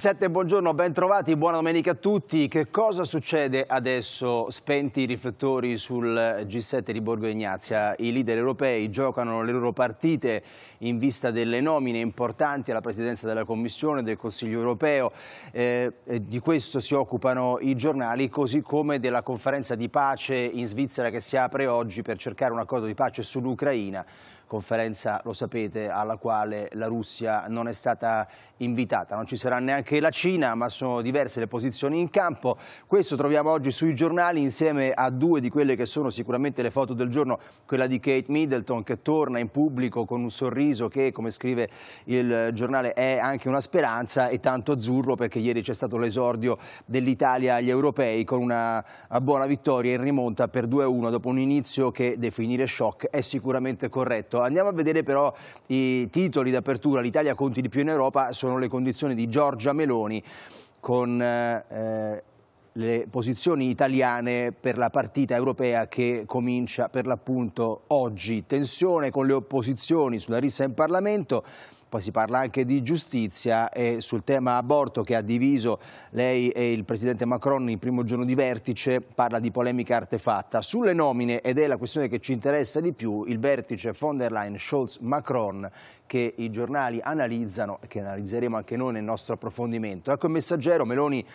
7, buongiorno, ben trovati, buona domenica a tutti. Che cosa succede adesso spenti i riflettori sul G7 di Borgo Ignazia? I leader europei giocano le loro partite in vista delle nomine importanti alla presidenza della Commissione, del Consiglio europeo. Eh, di questo si occupano i giornali, così come della conferenza di pace in Svizzera che si apre oggi per cercare un accordo di pace sull'Ucraina conferenza, lo sapete, alla quale la Russia non è stata invitata. Non ci sarà neanche la Cina, ma sono diverse le posizioni in campo. Questo troviamo oggi sui giornali insieme a due di quelle che sono sicuramente le foto del giorno, quella di Kate Middleton che torna in pubblico con un sorriso che, come scrive il giornale, è anche una speranza e tanto azzurro perché ieri c'è stato l'esordio dell'Italia agli europei con una buona vittoria in rimonta per 2-1 dopo un inizio che definire shock è sicuramente corretto. Andiamo a vedere però i titoli d'apertura, l'Italia conti di più in Europa, sono sono le condizioni di Giorgia Meloni con eh, le posizioni italiane per la partita europea che comincia per l'appunto oggi. Tensione con le opposizioni sulla rissa in Parlamento poi si parla anche di giustizia e sul tema aborto che ha diviso lei e il Presidente Macron il primo giorno di vertice, parla di polemica artefatta. Sulle nomine, ed è la questione che ci interessa di più, il vertice von der Leyen, Scholz, Macron, che i giornali analizzano e che analizzeremo anche noi nel nostro approfondimento. Ecco il messaggero Meloni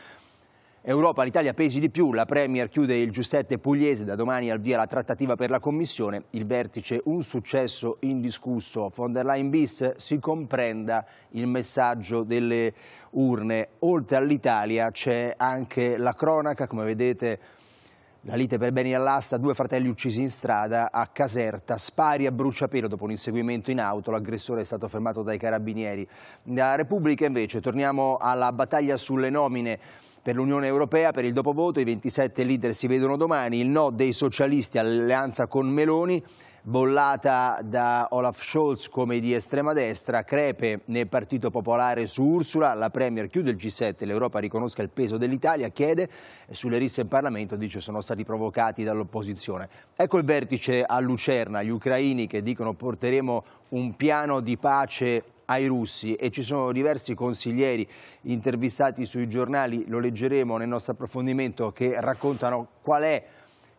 Europa, l'Italia pesi di più, la Premier chiude il giustette pugliese, da domani al via la trattativa per la Commissione, il vertice un successo indiscusso, von der Leyen bis si comprenda il messaggio delle urne, oltre all'Italia c'è anche la cronaca, come vedete la lite per beni all'asta, due fratelli uccisi in strada a Caserta, spari a bruciapelo dopo un inseguimento in auto, l'aggressore è stato fermato dai carabinieri. Da Repubblica invece torniamo alla battaglia sulle nomine per l'Unione Europea, per il dopovoto, i 27 leader si vedono domani. Il no dei socialisti all'alleanza con Meloni, bollata da Olaf Scholz come di estrema destra, crepe nel Partito Popolare su Ursula, la Premier chiude il G7, l'Europa riconosca il peso dell'Italia, chiede, sulle risse in Parlamento dice sono stati provocati dall'opposizione. Ecco il vertice a Lucerna, gli ucraini che dicono porteremo un piano di pace ai russi e ci sono diversi consiglieri intervistati sui giornali, lo leggeremo nel nostro approfondimento, che raccontano qual è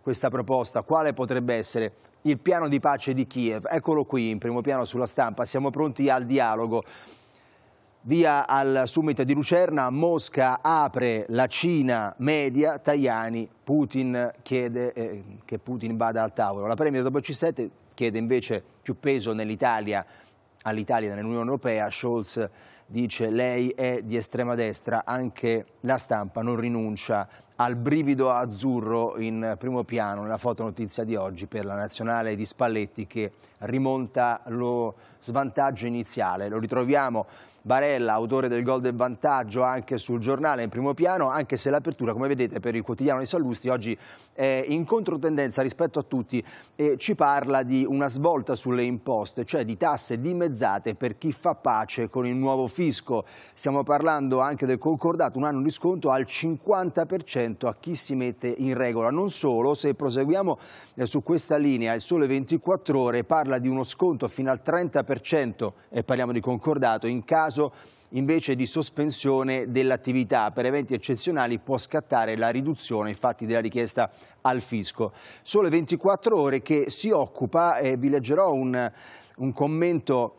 questa proposta, quale potrebbe essere il piano di pace di Kiev. Eccolo qui in primo piano sulla stampa, siamo pronti al dialogo. Via al summit di Lucerna, Mosca apre la Cina media, Tajani, Putin chiede eh, che Putin vada al tavolo. La premia dopo il G7 chiede invece più peso nell'Italia all'Italia nell'Unione Europea, Scholz dice lei è di estrema destra, anche la stampa non rinuncia al brivido azzurro in primo piano nella fotonotizia di oggi per la nazionale di Spalletti che rimonta lo svantaggio iniziale. Lo ritroviamo Barella, autore del gol del vantaggio anche sul giornale in primo piano, anche se l'apertura, come vedete, per il quotidiano di Sallusti oggi è in controtendenza rispetto a tutti e ci parla di una svolta sulle imposte, cioè di tasse dimezzate per chi fa pace con il nuovo fisco. Stiamo parlando anche del concordato, un anno di sconto al 50% a chi si mette in regola. Non solo, se proseguiamo eh, su questa linea, il sole 24 ore parla parla di uno sconto fino al 30%, e parliamo di concordato, in caso invece di sospensione dell'attività. Per eventi eccezionali può scattare la riduzione infatti della richiesta al fisco. Sole 24 ore che si occupa, e vi leggerò un, un commento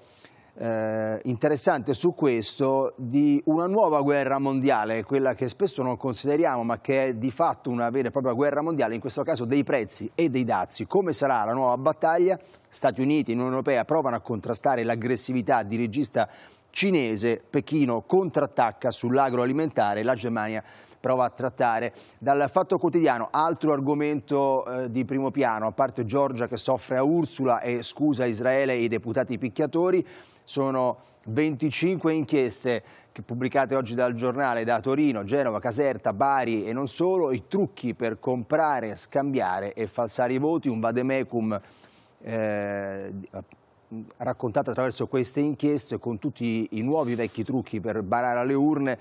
eh, interessante su questo di una nuova guerra mondiale, quella che spesso non consideriamo ma che è di fatto una vera e propria guerra mondiale, in questo caso dei prezzi e dei dazi. Come sarà la nuova battaglia? Stati Uniti e Unione Europea provano a contrastare l'aggressività regista cinese, Pechino contrattacca sull'agroalimentare, la Germania prova a trattare. Dal Fatto Quotidiano, altro argomento eh, di primo piano, a parte Giorgia che soffre a Ursula e scusa Israele e i deputati picchiatori, sono 25 inchieste pubblicate oggi dal giornale da Torino, Genova, Caserta, Bari e non solo, i trucchi per comprare, scambiare e falsare i voti, un vademecum eh, raccontato attraverso queste inchieste con tutti i nuovi vecchi trucchi per barare alle urne,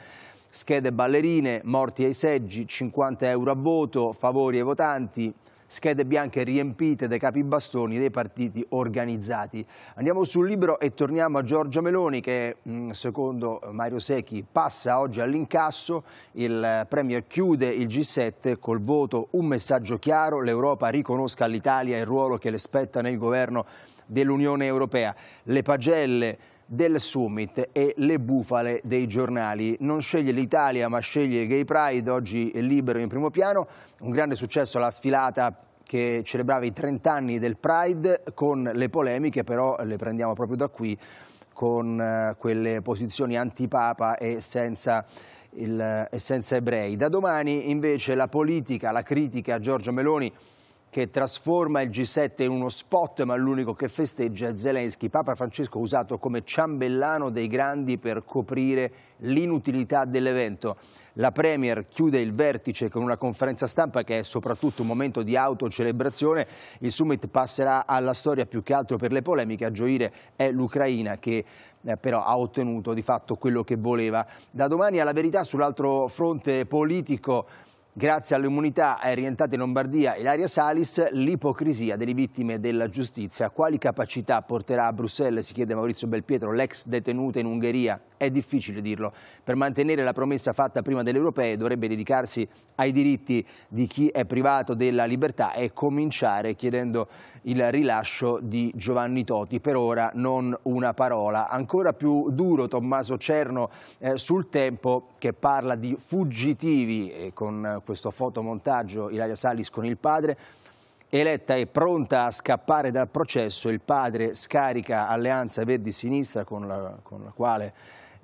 schede ballerine, morti ai seggi, 50 euro a voto, favori ai votanti, schede bianche riempite dai capi bastoni dei partiti organizzati. Andiamo sul libro e torniamo a Giorgia Meloni che mm, secondo Mario Secchi passa oggi all'incasso, il eh, Premier chiude il G7 col voto un messaggio chiaro, l'Europa riconosca all'Italia il ruolo che le spetta nel governo dell'Unione Europea. Le pagelle del summit e le bufale dei giornali. Non sceglie l'Italia ma sceglie Gay Pride, oggi è libero in primo piano, un grande successo alla sfilata che celebrava i 30 anni del Pride con le polemiche, però le prendiamo proprio da qui con eh, quelle posizioni antipapa e senza il, e senza ebrei. Da domani invece la politica, la critica a Giorgio Meloni che trasforma il G7 in uno spot, ma l'unico che festeggia è Zelensky. Papa Francesco usato come ciambellano dei grandi per coprire l'inutilità dell'evento. La Premier chiude il vertice con una conferenza stampa che è soprattutto un momento di autocelebrazione. Il summit passerà alla storia più che altro per le polemiche. A gioire è l'Ucraina che eh, però ha ottenuto di fatto quello che voleva. Da domani alla verità sull'altro fronte politico Grazie all'immunità è rientrata in Lombardia Ilaria Salis, l'ipocrisia delle vittime della giustizia. Quali capacità porterà a Bruxelles, si chiede Maurizio Belpietro, l'ex detenuta in Ungheria è difficile dirlo. Per mantenere la promessa fatta prima delle europee dovrebbe dedicarsi ai diritti di chi è privato della libertà e cominciare chiedendo il rilascio di Giovanni Toti. Per ora non una parola. Ancora più duro Tommaso Cerno eh, sul tempo che parla di fuggitivi e con questo fotomontaggio Ilaria Salis con il padre. Eletta e pronta a scappare dal processo, il padre scarica Alleanza Verdi-Sinistra con la, con la quale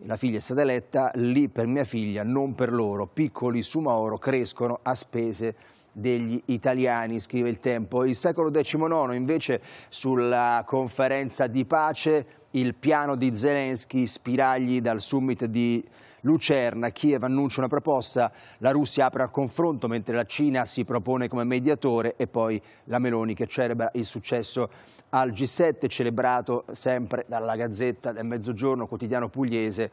la figlia è stata eletta, lì per mia figlia, non per loro. Piccoli su Mauro crescono a spese degli italiani, scrive il tempo. Il secolo XIX invece sulla conferenza di pace il piano di Zelensky, spiragli dal summit di Lucerna, Kiev annuncia una proposta, la Russia apre al confronto mentre la Cina si propone come mediatore e poi la Meloni che celebra il successo al G7 celebrato sempre dalla Gazzetta del Mezzogiorno, quotidiano pugliese,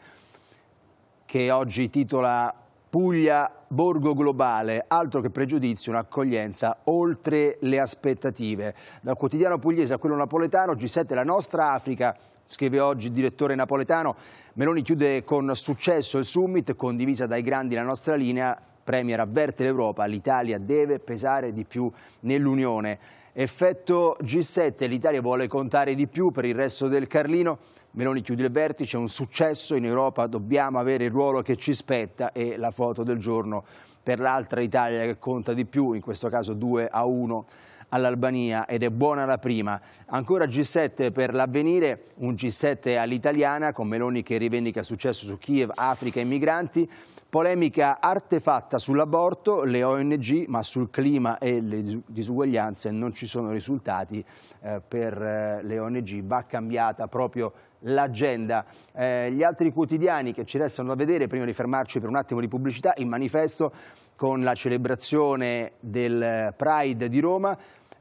che oggi titola Puglia Borgo Globale, altro che pregiudizio, un'accoglienza oltre le aspettative. Dal quotidiano pugliese a quello napoletano, G7 la nostra Africa, scrive oggi il direttore napoletano. Meloni chiude con successo il summit, condivisa dai grandi la nostra linea. Premier avverte l'Europa, l'Italia deve pesare di più nell'Unione. Effetto G7, l'Italia vuole contare di più per il resto del Carlino. Meloni chiude il vertice, è un successo in Europa, dobbiamo avere il ruolo che ci spetta e la foto del giorno per l'altra Italia che conta di più, in questo caso 2 a 1 all'Albania ed è buona la prima. Ancora G7 per l'avvenire, un G7 all'italiana con Meloni che rivendica successo su Kiev, Africa e migranti. Polemica artefatta sull'aborto, le ONG, ma sul clima e le disuguaglianze non ci sono risultati eh, per eh, le ONG, va cambiata proprio l'agenda. Eh, gli altri quotidiani che ci restano da vedere, prima di fermarci per un attimo di pubblicità, il manifesto con la celebrazione del eh, Pride di Roma,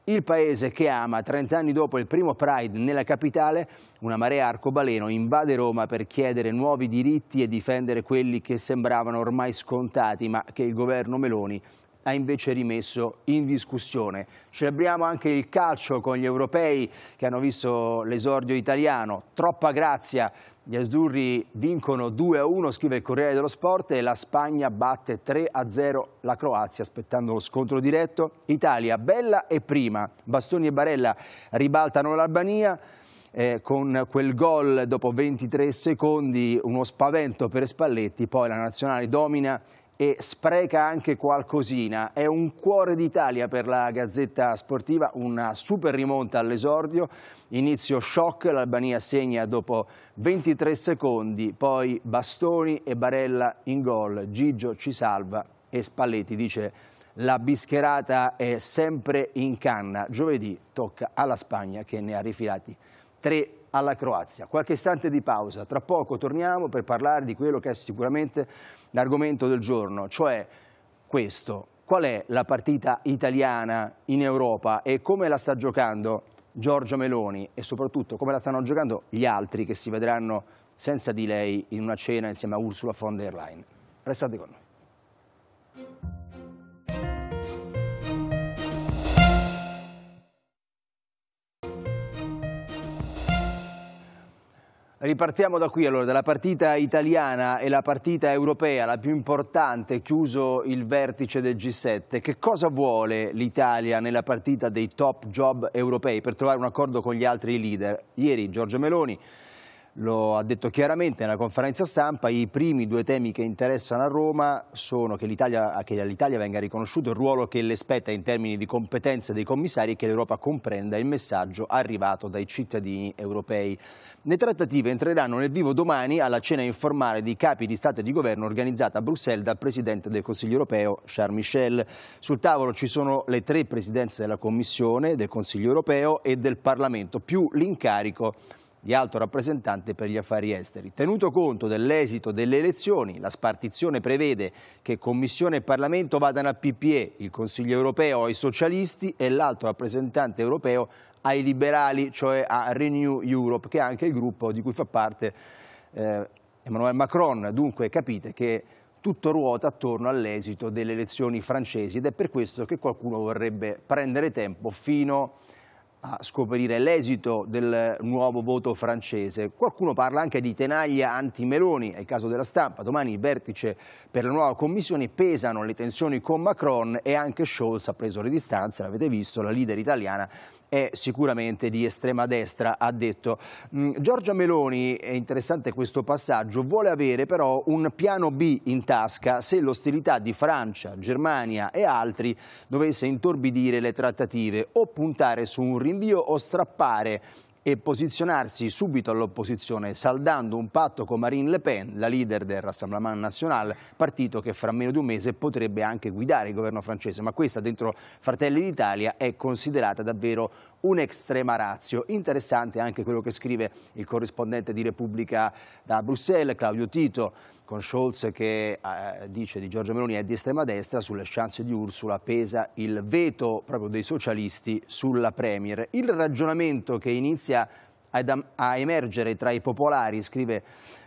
il paese che ama, 30 anni dopo il primo Pride nella capitale, una marea arcobaleno invade Roma per chiedere nuovi diritti e difendere quelli che sembravano ormai scontati, ma che il governo Meloni ha invece rimesso in discussione. Celebriamo anche il calcio con gli europei che hanno visto l'esordio italiano. Troppa grazia gli azzurri vincono 2-1, scrive il Corriere dello Sport, e la Spagna batte 3-0 la Croazia, aspettando lo scontro diretto. Italia, bella e prima. Bastoni e Barella ribaltano l'Albania. Eh, con quel gol dopo 23 secondi, uno spavento per Spalletti, poi la nazionale domina e spreca anche qualcosina. È un cuore d'Italia per la Gazzetta Sportiva, una super rimonta all'esordio, inizio shock, l'Albania segna dopo 23 secondi, poi Bastoni e Barella in gol, Gigio ci salva e Spalletti dice la bischerata è sempre in canna, giovedì tocca alla Spagna che ne ha rifilati tre alla Croazia. Qualche istante di pausa, tra poco torniamo per parlare di quello che è sicuramente l'argomento del giorno, cioè questo. Qual è la partita italiana in Europa e come la sta giocando Giorgio Meloni e soprattutto come la stanno giocando gli altri che si vedranno senza di lei in una cena insieme a Ursula von der Leyen. Restate con noi. Ripartiamo da qui allora, dalla partita italiana e la partita europea, la più importante, chiuso il vertice del G7. Che cosa vuole l'Italia nella partita dei top job europei per trovare un accordo con gli altri leader? Ieri Giorgio Meloni lo ha detto chiaramente nella conferenza stampa, i primi due temi che interessano a Roma sono che, che all'Italia venga riconosciuto il ruolo che le spetta in termini di competenze dei commissari e che l'Europa comprenda il messaggio arrivato dai cittadini europei. Le trattative entreranno nel vivo domani alla cena informale di capi di Stato e di Governo organizzata a Bruxelles dal Presidente del Consiglio europeo Charles Michel. Sul tavolo ci sono le tre presidenze della Commissione, del Consiglio europeo e del Parlamento, più l'incarico di alto rappresentante per gli affari esteri. Tenuto conto dell'esito delle elezioni, la spartizione prevede che Commissione e Parlamento vadano a PPE, il Consiglio europeo ai socialisti e l'alto rappresentante europeo ai liberali, cioè a Renew Europe, che è anche il gruppo di cui fa parte eh, Emmanuel Macron. Dunque capite che tutto ruota attorno all'esito delle elezioni francesi ed è per questo che qualcuno vorrebbe prendere tempo fino a a scoprire l'esito del nuovo voto francese. Qualcuno parla anche di tenaglia anti-Meloni, è il caso della stampa. Domani il vertice per la nuova commissione pesano le tensioni con Macron e anche Scholz ha preso le distanze, l'avete visto, la leader italiana è sicuramente di estrema destra, ha detto. Mm, Giorgia Meloni, è interessante questo passaggio, vuole avere però un piano B in tasca se l'ostilità di Francia, Germania e altri dovesse intorbidire le trattative o puntare su un rinvio o strappare e posizionarsi subito all'opposizione, saldando un patto con Marine Le Pen, la leader del Rassemblement National, partito che fra meno di un mese potrebbe anche guidare il governo francese. Ma questa dentro Fratelli d'Italia è considerata davvero un'estrema razio. Interessante anche quello che scrive il corrispondente di Repubblica da Bruxelles, Claudio Tito, con Scholz che eh, dice di Giorgio Meloni è di estrema destra, sulle chance di Ursula pesa il veto proprio dei socialisti sulla Premier. Il ragionamento che inizia ad, a emergere tra i popolari, scrive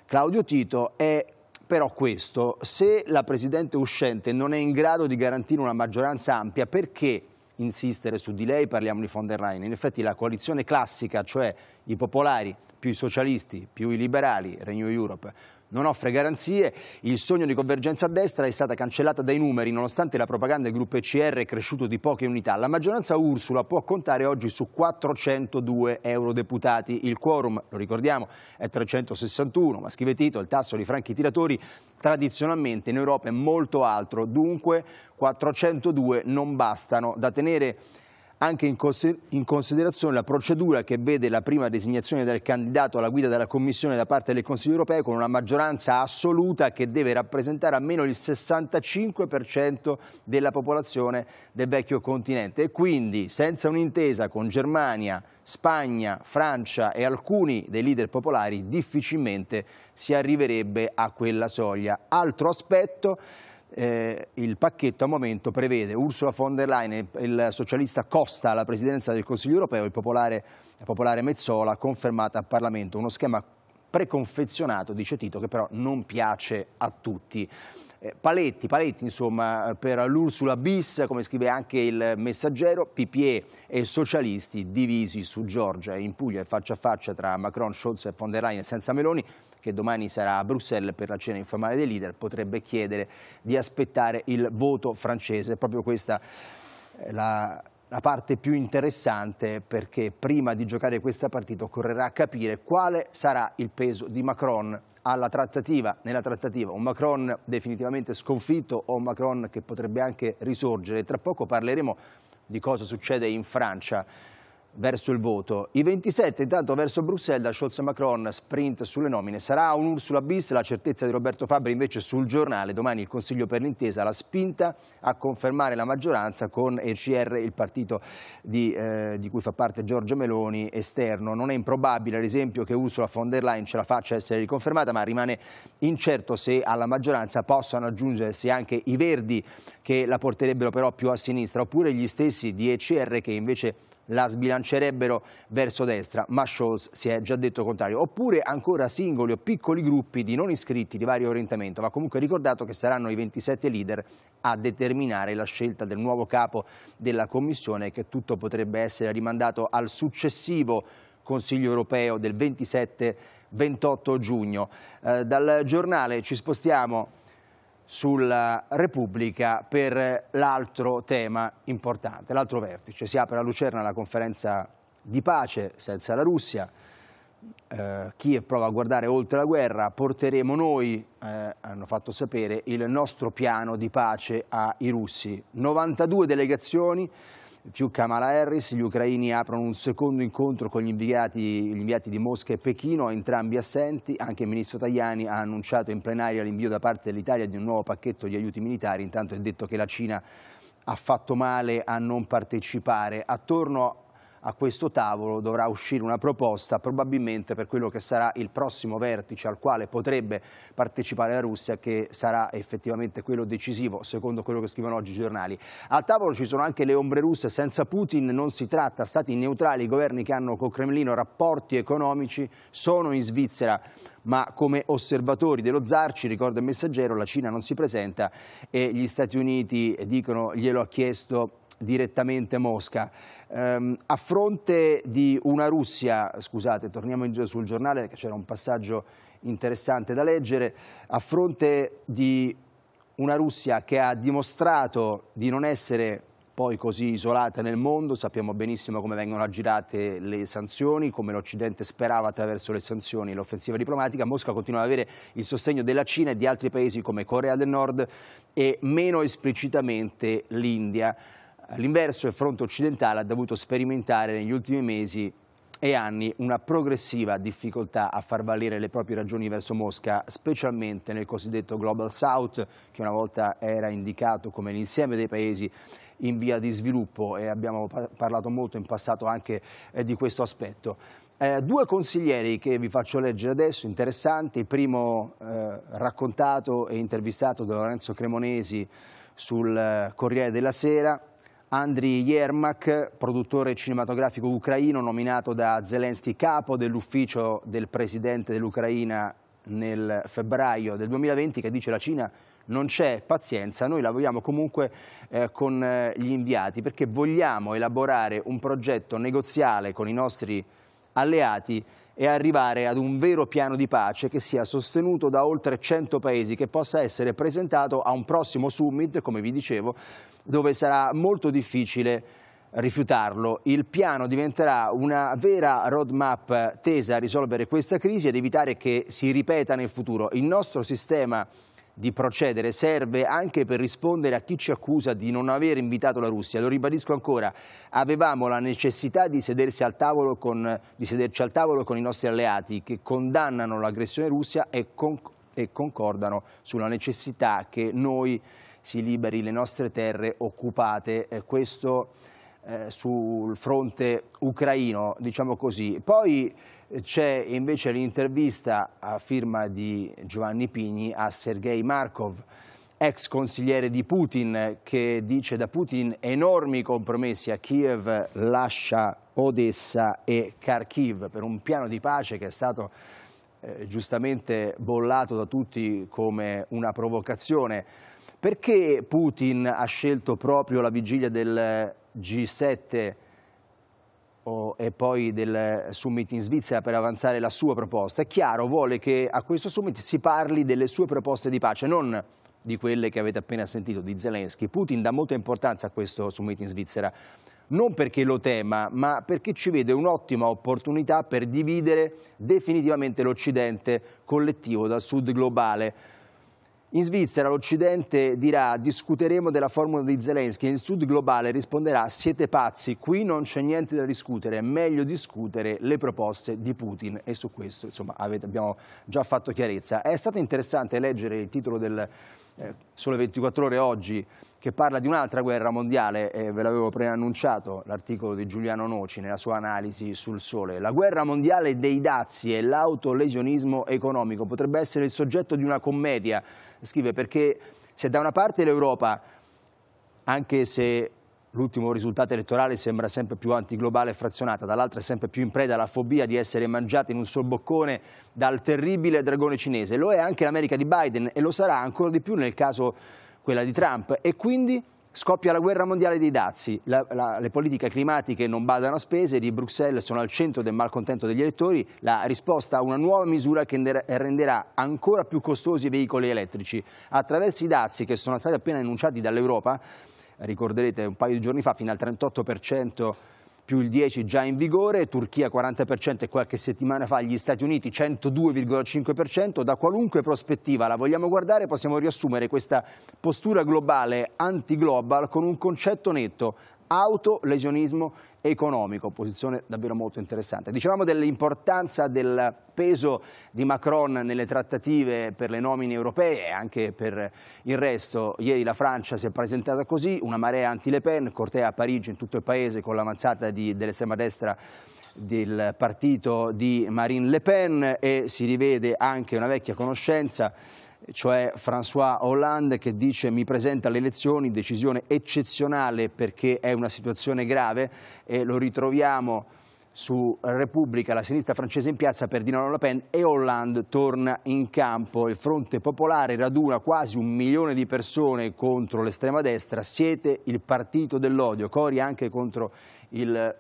Claudio Tito, è però questo, se la Presidente uscente non è in grado di garantire una maggioranza ampia, perché insistere su di lei? Parliamo di von der Leyen. In effetti la coalizione classica, cioè i popolari più i socialisti, più i liberali, Regno Europe, non offre garanzie, il sogno di convergenza a destra è stata cancellata dai numeri, nonostante la propaganda del gruppo ECR è cresciuto di poche unità. La maggioranza Ursula può contare oggi su 402 eurodeputati. Il quorum, lo ricordiamo, è 361, ma scrive Tito, il tasso di franchi tiratori tradizionalmente in Europa è molto alto, dunque 402 non bastano da tenere anche in considerazione la procedura che vede la prima designazione del candidato alla guida della Commissione da parte del Consiglio europeo con una maggioranza assoluta che deve rappresentare almeno il 65% della popolazione del vecchio continente. E quindi, senza un'intesa con Germania, Spagna, Francia e alcuni dei leader popolari, difficilmente si arriverebbe a quella soglia. Altro aspetto eh, il pacchetto a momento prevede Ursula von der Leyen, il, socialista Costa alla presidenza del Consiglio europeo, il popolare, il popolare Mezzola confermata al Parlamento, uno schema preconfezionato, dice Tito, che però non piace a tutti. Eh, paletti, paletti insomma per l'Ursula bis, come scrive anche il messaggero, PPE e socialisti divisi su Giorgia in Puglia, faccia a faccia tra Macron, Scholz e von der Leyen senza Meloni, che domani sarà a Bruxelles per la cena informale dei leader, potrebbe chiedere di aspettare il voto francese. Proprio questa è la la parte più interessante perché prima di giocare questa partita occorrerà capire quale sarà il peso di Macron alla trattativa, nella trattativa, un Macron definitivamente sconfitto o un Macron che potrebbe anche risorgere. Tra poco parleremo di cosa succede in Francia verso il voto. I 27 intanto verso Bruxelles da Scholz e Macron, sprint sulle nomine. Sarà un Ursula bis, la certezza di Roberto Fabri invece sul giornale. Domani il Consiglio per l'intesa la spinta a confermare la maggioranza con ECR, il partito di, eh, di cui fa parte Giorgio Meloni, esterno. Non è improbabile ad esempio che Ursula von der Leyen ce la faccia essere riconfermata, ma rimane incerto se alla maggioranza possano aggiungersi anche i verdi che la porterebbero però più a sinistra, oppure gli stessi di ECR che invece la sbilancerebbero verso destra, ma Scholz si è già detto contrario. Oppure ancora singoli o piccoli gruppi di non iscritti di vario orientamento, ma comunque ricordato che saranno i 27 leader a determinare la scelta del nuovo capo della Commissione e che tutto potrebbe essere rimandato al successivo Consiglio europeo del 27-28 giugno. Eh, dal giornale ci spostiamo sulla Repubblica per l'altro tema importante, l'altro vertice. Si apre a Lucerna la conferenza di pace senza la Russia. Eh, Kiev prova a guardare oltre la guerra, porteremo noi, eh, hanno fatto sapere, il nostro piano di pace ai russi. 92 delegazioni più Kamala Harris. Gli ucraini aprono un secondo incontro con gli inviati, gli inviati di Mosca e Pechino, entrambi assenti. Anche il ministro Tajani ha annunciato in plenaria l'invio da parte dell'Italia di un nuovo pacchetto di aiuti militari. Intanto è detto che la Cina ha fatto male a non partecipare. Attorno a questo tavolo dovrà uscire una proposta probabilmente per quello che sarà il prossimo vertice al quale potrebbe partecipare la Russia che sarà effettivamente quello decisivo secondo quello che scrivono oggi i giornali. Al tavolo ci sono anche le ombre russe senza Putin, non si tratta stati neutrali, governi che hanno con Cremlino rapporti economici sono in Svizzera ma come osservatori dello zar, ci ricorda il messaggero, la Cina non si presenta e gli Stati Uniti dicono glielo ha chiesto direttamente Mosca. Um, a fronte di una Russia, scusate, torniamo indietro sul giornale, c'era un passaggio interessante da leggere, a fronte di una Russia che ha dimostrato di non essere poi così isolata nel mondo, sappiamo benissimo come vengono aggirate le sanzioni, come l'Occidente sperava attraverso le sanzioni e l'offensiva diplomatica, Mosca continua ad avere il sostegno della Cina e di altri paesi come Corea del Nord e meno esplicitamente l'India. All'inverso il fronte occidentale ha dovuto sperimentare negli ultimi mesi e anni una progressiva difficoltà a far valere le proprie ragioni verso Mosca, specialmente nel cosiddetto Global South, che una volta era indicato come l'insieme dei paesi in via di sviluppo e abbiamo parlato molto in passato anche eh, di questo aspetto. Eh, due consiglieri che vi faccio leggere adesso, interessanti, il primo eh, raccontato e intervistato da Lorenzo Cremonesi sul eh, Corriere della Sera, Andriy Yermak, produttore cinematografico ucraino nominato da Zelensky capo dell'ufficio del presidente dell'Ucraina nel febbraio del 2020 che dice la Cina non c'è pazienza, noi lavoriamo comunque eh, con eh, gli inviati perché vogliamo elaborare un progetto negoziale con i nostri alleati e arrivare ad un vero piano di pace che sia sostenuto da oltre 100 paesi, che possa essere presentato a un prossimo summit, come vi dicevo, dove sarà molto difficile rifiutarlo. Il piano diventerà una vera roadmap tesa a risolvere questa crisi ed evitare che si ripeta nel futuro. Il nostro sistema di procedere serve anche per rispondere a chi ci accusa di non aver invitato la Russia. Lo ribadisco ancora, avevamo la necessità di, sedersi al tavolo con, di sederci al tavolo con i nostri alleati che condannano l'aggressione russa e, con, e concordano sulla necessità che noi si liberi le nostre terre occupate. Questo eh, sul fronte ucraino, diciamo così. Poi c'è invece l'intervista a firma di Giovanni Pigni a Sergei Markov, ex consigliere di Putin, che dice da Putin enormi compromessi a Kiev, lascia Odessa e Kharkiv per un piano di pace che è stato eh, giustamente bollato da tutti come una provocazione. Perché Putin ha scelto proprio la vigilia del G7 e poi del summit in Svizzera per avanzare la sua proposta. È chiaro, vuole che a questo summit si parli delle sue proposte di pace, non di quelle che avete appena sentito di Zelensky. Putin dà molta importanza a questo summit in Svizzera, non perché lo tema, ma perché ci vede un'ottima opportunità per dividere definitivamente l'Occidente collettivo dal Sud globale. In Svizzera l'Occidente dirà discuteremo della formula di Zelensky e il Sud globale risponderà siete pazzi, qui non c'è niente da discutere, è meglio discutere le proposte di Putin e su questo insomma, avete, abbiamo già fatto chiarezza. È stato interessante leggere il titolo del eh, sole 24 ore oggi, che parla di un'altra guerra mondiale, eh, ve l'avevo preannunciato l'articolo di Giuliano Noci nella sua analisi sul sole. La guerra mondiale dei dazi e l'autolesionismo economico potrebbe essere il soggetto di una commedia, scrive, perché se da una parte l'Europa, anche se L'ultimo risultato elettorale sembra sempre più antiglobale e frazionata, dall'altra è sempre più in preda alla fobia di essere mangiata in un sol boccone dal terribile dragone cinese. Lo è anche l'America di Biden e lo sarà ancora di più nel caso quella di Trump. E quindi scoppia la guerra mondiale dei dazi. La, la, le politiche climatiche non badano a spese, di Bruxelles sono al centro del malcontento degli elettori. La risposta a una nuova misura che renderà ancora più costosi i veicoli elettrici. Attraverso i dazi che sono stati appena enunciati dall'Europa, ricorderete un paio di giorni fa, fino al 38% più il 10 già in vigore, Turchia 40% e qualche settimana fa gli Stati Uniti 102,5%, da qualunque prospettiva la vogliamo guardare possiamo riassumere questa postura globale anti-global con un concetto netto, autolesionismo economico, posizione davvero molto interessante. Dicevamo dell'importanza del peso di Macron nelle trattative per le nomine europee e anche per il resto. Ieri la Francia si è presentata così, una marea anti-Le Pen, cortea a Parigi in tutto il paese con l'avanzata dell'estrema destra del partito di Marine Le Pen e si rivede anche una vecchia conoscenza cioè François Hollande che dice mi presenta alle elezioni, decisione eccezionale perché è una situazione grave e lo ritroviamo su Repubblica, la sinistra francese in piazza per Dino Le Pen e Hollande torna in campo. Il fronte popolare raduna quasi un milione di persone contro l'estrema destra. Siete il partito dell'odio, Cori anche contro il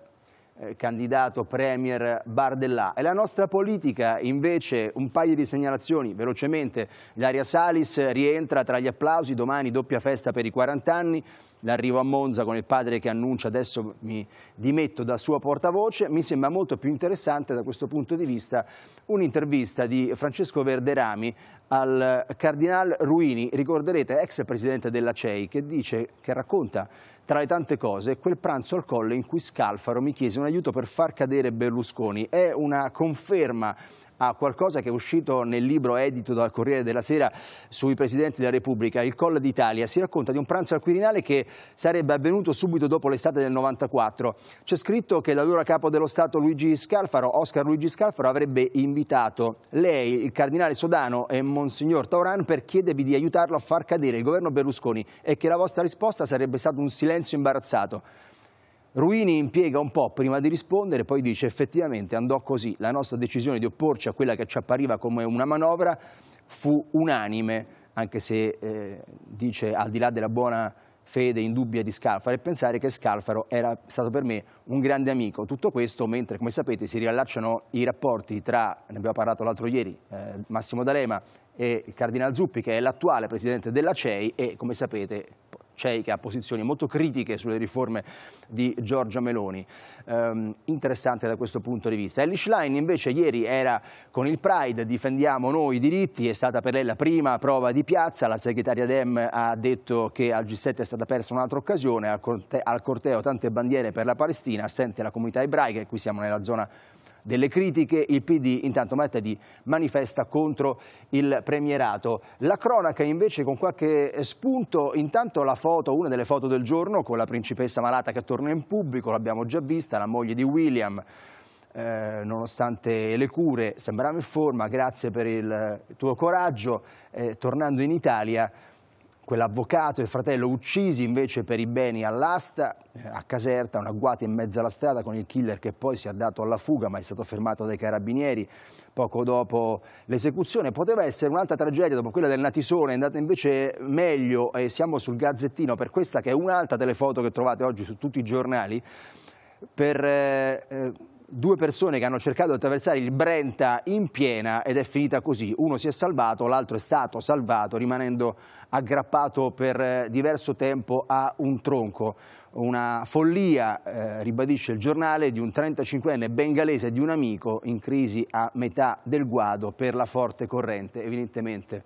eh, candidato premier Bardellà. E la nostra politica invece, un paio di segnalazioni velocemente, Ilaria Salis rientra tra gli applausi, domani doppia festa per i 40 anni, l'arrivo a Monza con il padre che annuncia adesso mi dimetto da sua portavoce, mi sembra molto più interessante da questo punto di vista un'intervista di Francesco Verderami al Cardinal Ruini, ricorderete ex presidente della CEI, che dice, che racconta tra le tante cose quel pranzo al colle in cui Scalfaro mi chiese un aiuto per far cadere Berlusconi. È una conferma a qualcosa che è uscito nel libro edito dal Corriere della Sera sui presidenti della Repubblica, Il Colle d'Italia. Si racconta di un pranzo al Quirinale che sarebbe avvenuto subito dopo l'estate del 94. C'è scritto che l'allora capo dello Stato Luigi Scalfaro, Oscar Luigi Scalfaro, avrebbe invitato lei, il cardinale Sodano e Monsignor Tauran per chiedervi di aiutarlo a far cadere il governo Berlusconi e che la vostra risposta sarebbe stato un silenzio imbarazzato. Ruini impiega un po' prima di rispondere, poi dice effettivamente andò così, la nostra decisione di opporci a quella che ci appariva come una manovra fu unanime, anche se eh, dice al di là della buona fede indubbia di Scalfaro e pensare che Scalfaro era stato per me un grande amico. Tutto questo mentre, come sapete, si riallacciano i rapporti tra, ne abbiamo parlato l'altro ieri, eh, Massimo D'Alema e il Cardinal Zuppi, che è l'attuale presidente della CEI e, come sapete, CEI che ha posizioni molto critiche sulle riforme di Giorgia Meloni. Ehm, interessante da questo punto di vista. Ellie Schlein invece ieri era con il Pride, difendiamo noi i diritti, è stata per lei la prima prova di piazza, la segretaria Dem ha detto che al G7 è stata persa un'altra occasione, al corteo tante bandiere per la Palestina, assente la comunità ebraica e qui siamo nella zona delle critiche, il PD intanto martedì manifesta contro il premierato. La cronaca invece con qualche spunto, intanto la foto, una delle foto del giorno con la principessa malata che torna in pubblico, l'abbiamo già vista, la moglie di William. Eh, nonostante le cure, sembrava in forma, grazie per il tuo coraggio, eh, tornando in Italia quell'avvocato e il fratello uccisi invece per i beni all'asta eh, a Caserta, un agguato in mezzo alla strada con il killer che poi si è dato alla fuga ma è stato fermato dai carabinieri poco dopo l'esecuzione. Poteva essere un'altra tragedia dopo quella del Natisone, è andata invece meglio e siamo sul Gazzettino per questa che è un'altra delle foto che trovate oggi su tutti i giornali per... Eh, eh due persone che hanno cercato di attraversare il Brenta in piena ed è finita così. Uno si è salvato, l'altro è stato salvato rimanendo aggrappato per eh, diverso tempo a un tronco. Una follia, eh, ribadisce il giornale, di un 35enne bengalese di un amico in crisi a metà del guado per la forte corrente, evidentemente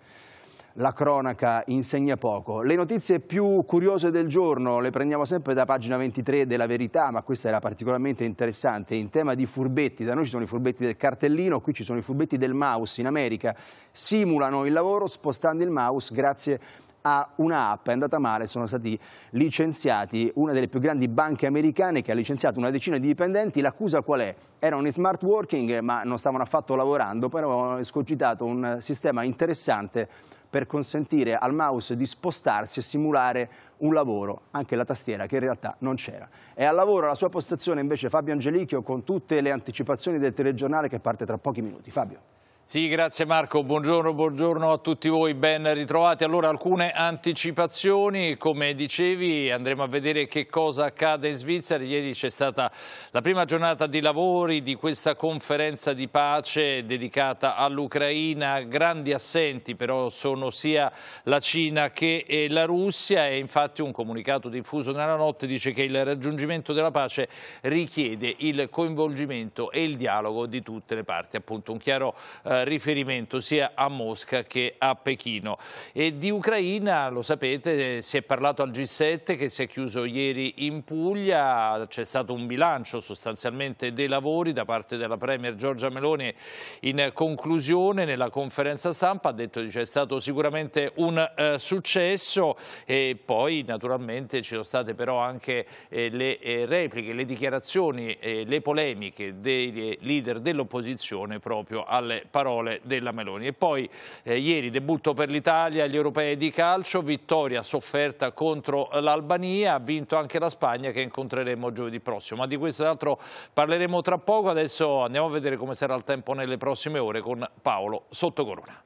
la cronaca insegna poco. Le notizie più curiose del giorno le prendiamo sempre da pagina 23 della Verità, ma questa era particolarmente interessante. In tema di furbetti, da noi ci sono i furbetti del cartellino, qui ci sono i furbetti del mouse in America. Simulano il lavoro spostando il mouse grazie a un'app, è andata male, sono stati licenziati una delle più grandi banche americane che ha licenziato una decina di dipendenti, l'accusa qual è? Erano in smart working ma non stavano affatto lavorando, però avevano escogitato un sistema interessante per consentire al mouse di spostarsi e simulare un lavoro, anche la tastiera che in realtà non c'era. È al lavoro alla sua postazione invece Fabio Angelichio con tutte le anticipazioni del telegiornale che parte tra pochi minuti. Fabio. Sì, grazie Marco, buongiorno, buongiorno, a tutti voi, ben ritrovati. Allora alcune anticipazioni, come dicevi andremo a vedere che cosa accade in Svizzera. Ieri c'è stata la prima giornata di lavori di questa conferenza di pace dedicata all'Ucraina. Grandi assenti però sono sia la Cina che eh, la Russia e infatti un comunicato diffuso nella notte dice che il raggiungimento della pace richiede il coinvolgimento e il dialogo di tutte le parti. Appunto un chiaro eh, eh, riferimento sia a Mosca che a Pechino. E di Ucraina, lo sapete, si è parlato al G7 che si è chiuso ieri in Puglia, c'è stato un bilancio sostanzialmente dei lavori da parte della Premier Giorgia Meloni in conclusione nella conferenza stampa, ha detto che c'è stato sicuramente un eh, successo e poi naturalmente ci sono state però anche eh, le eh, repliche, le dichiarazioni, le polemiche dei leader dell'opposizione proprio alle parole parole della Meloni. E poi eh, ieri debutto per l'Italia agli europei di calcio, vittoria sofferta contro l'Albania, ha vinto anche la Spagna che incontreremo giovedì prossimo. Ma di questo e altro parleremo tra poco, adesso andiamo a vedere come sarà il tempo nelle prossime ore con Paolo Sottocorona.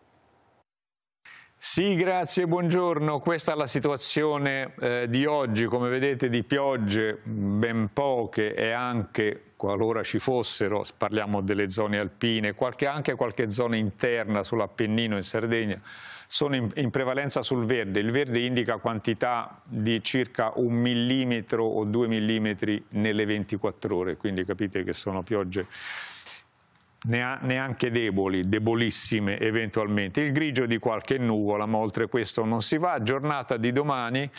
Sì, grazie, buongiorno. Questa è la situazione eh, di oggi, come vedete di piogge ben poche e anche qualora ci fossero, parliamo delle zone alpine, qualche, anche qualche zona interna sull'Appennino in Sardegna, sono in, in, prevalenza sul verde. Il verde indica quantità di circa un millimetro o due millimetri nelle 24 ore, quindi capite che sono piogge neanche deboli, debolissime eventualmente. Il grigio di qualche nuvola, ma oltre questo non si va. Giornata di domani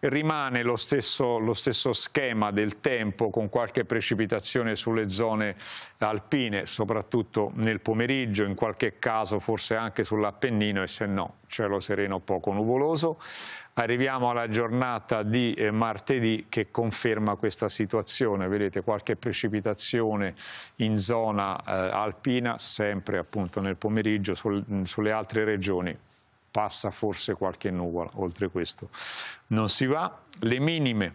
rimane lo stesso, lo stesso, schema del tempo con qualche precipitazione sulle zone alpine, soprattutto nel pomeriggio, in qualche caso forse anche sull'Appennino e se no cielo sereno poco nuvoloso. Arriviamo alla giornata di eh, martedì che conferma questa situazione, vedete qualche precipitazione in zona eh, alpina sempre appunto nel pomeriggio sul, sulle altre regioni passa forse qualche nuvola, oltre questo non si va. Le minime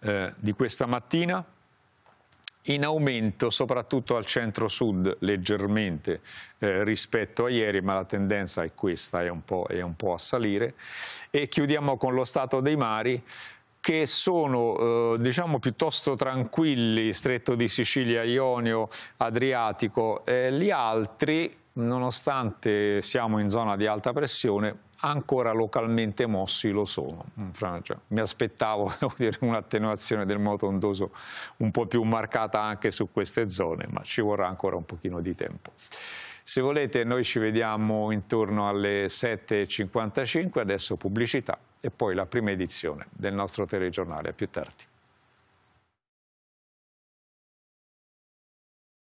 eh, di questa mattina in aumento soprattutto al centro-sud leggermente eh, rispetto a ieri, ma la tendenza è questa, è un, è un, po', a salire. E chiudiamo con lo stato dei mari che sono eh, diciamo piuttosto tranquilli, stretto di Sicilia, Ionio, Adriatico, eh, gli altri nonostante siamo in zona di alta pressione, ancora localmente mossi lo sono Mi aspettavo un'attenuazione del moto ondoso un po' più marcata anche su queste zone, ma ci vorrà ancora un pochino di tempo. Se volete noi ci vediamo intorno alle 7.55, adesso pubblicità e poi la prima edizione del nostro telegiornale, a più tardi.